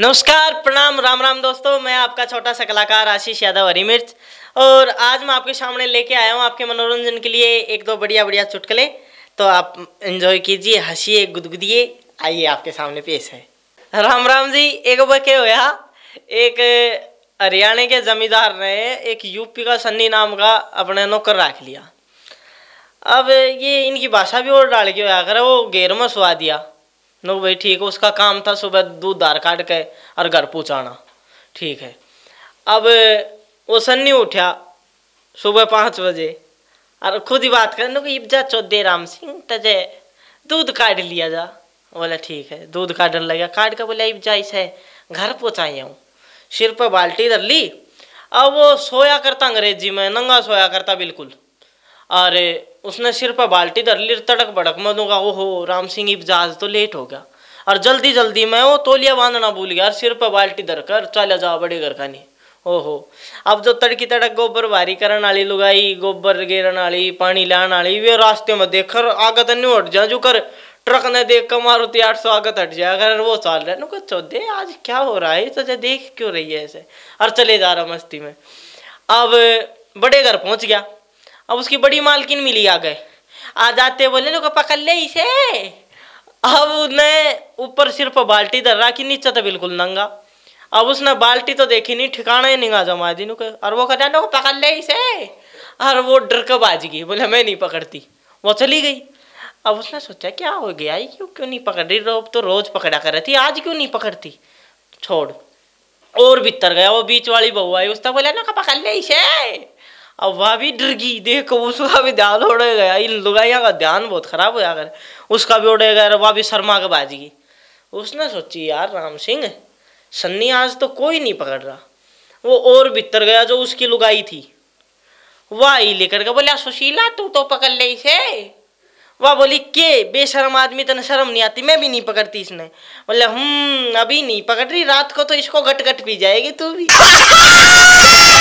नमस्कार प्रणाम राम राम दोस्तों मैं आपका छोटा सा कलाकार आशीष यादव हरी मिर्च और आज मैं आपके सामने लेके आया हूँ आपके मनोरंजन के लिए एक दो बढ़िया बढ़िया चुटकले तो आप एंजॉय कीजिए हंसिए गुदगुदिए आइए आपके सामने पेश है राम राम जी एक बके होया एक हरियाणा के जमींदार ने एक यूपी का सन्नी नाम का अपने नौकर रख लिया अब ये इनकी भाषा भी और डाल के होया कर वो गेर में सुहा दिया नो भाई ठीक है उसका काम था सुबह दूध धार काट के और घर पहुँचाना ठीक है अब वो सन्नी उठा सुबह पाँच बजे और खुद ही बात करें कि जा चौधे राम सिंह तजे तो दूध काट लिया जा बोला ठीक है दूध काटने लगा काट के बोला इब जा इसे घर पहुँचाई हूँ सिर पर बाल्टी धर ली अब वो सोया करता अंग्रेजी में नंगा सोया करता बिल्कुल और उसने सिर पर बाल्टी धर ली तड़क भड़क मैं दूंगा ओहो राम सिंह इब्जाज तो लेट हो गया और जल्दी जल्दी मैं वो तोलिया बांधना भूल गया सिर्फ सिर पर बाल्टी धर कर चला जाओ बड़े घर का नहीं ओहो अब जो तड़की तड़क गोबर भारी करने वाली लुगाई गोबर गेरन वाली पानी लाने वाली वे रास्ते में देख कर आगत नहीं हट जा जो कर ट्रक ने देख कर मारुति आठ सौ आगत हट जाए अगर वो चल रहा है ना दे आज क्या हो रहा है जो तो देख क्यों रही है ऐसे और चले जा रहा मस्ती में अब बड़े घर पहुंच गया अब उसकी बड़ी मालकिन मिली आ गए आ जाते बोले लोग पकड़ ले इसे अब उसने ऊपर सिर्फ बाल्टी धर रहा कि नीचे तो बिल्कुल नंगा अब उसने बाल्टी तो देखी नहीं ठिकाना ही निगाह जमा दी नुके और वो कहते लोग पकड़ ले इसे और वो डर के बाज गई बोले मैं नहीं पकड़ती वो चली गई अब उसने सोचा क्या हो गया ये क्यों क्यों नहीं पकड़ रही रोब तो रोज पकड़ा कर रही थी आज क्यों नहीं पकड़ती छोड़ और भीतर गया वो बीच वाली बहू आई उसने बोला ना पकड़ ले इसे अब वह भी डर गई देखो उसका भी ध्यान उड़े गया इन लुगाइया का ध्यान बहुत खराब हुआ अगर उसका भी उड़े गया वह भी शर्मा के बाज गई उसने सोची यार राम सिंह सन्नी आज तो कोई नहीं पकड़ रहा वो और भीतर गया जो उसकी लुगाई थी वह ही लेकर के बोला सुशीला तू तो पकड़ ले इसे वह बोली के बेशरम आदमी तो शर्म नहीं आती मैं भी नहीं पकड़ती इसने बोले हम हम्म, अभी नहीं पकड़ रही रात को तो इसको गट गट पी जाएगी तू भी